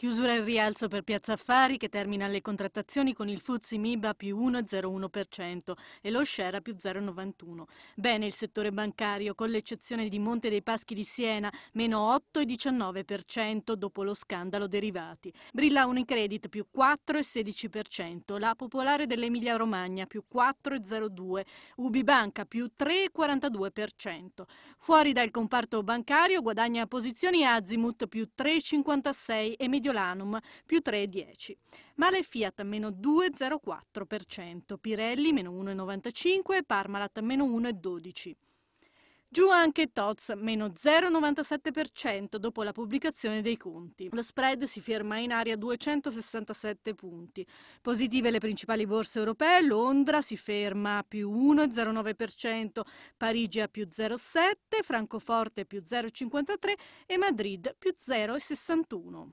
Chiusura in rialzo per Piazza Affari che termina le contrattazioni con il Fuzzi Miba più 1,01% e lo Scera più 0,91%. Bene il settore bancario con l'eccezione di Monte dei Paschi di Siena meno 8,19% dopo lo scandalo derivati. Brilla Unicredit più 4,16%, la Popolare dell'Emilia Romagna più 4,02%, Ubibanca più 3,42%. Fuori dal comparto bancario guadagna posizioni Azimut più 3,56% e Medio Mediolanum più 3,10%. Male Fiat meno 2,04%, Pirelli meno 1,95% Parmalat meno 1,12%. Giù anche Toz, meno 0,97% dopo la pubblicazione dei conti. Lo spread si ferma in aria 267 punti. Positive le principali borse europee, Londra si ferma più 1,09%, Parigi a più 0,7%, Francoforte più 0,53% e Madrid più 0,61%.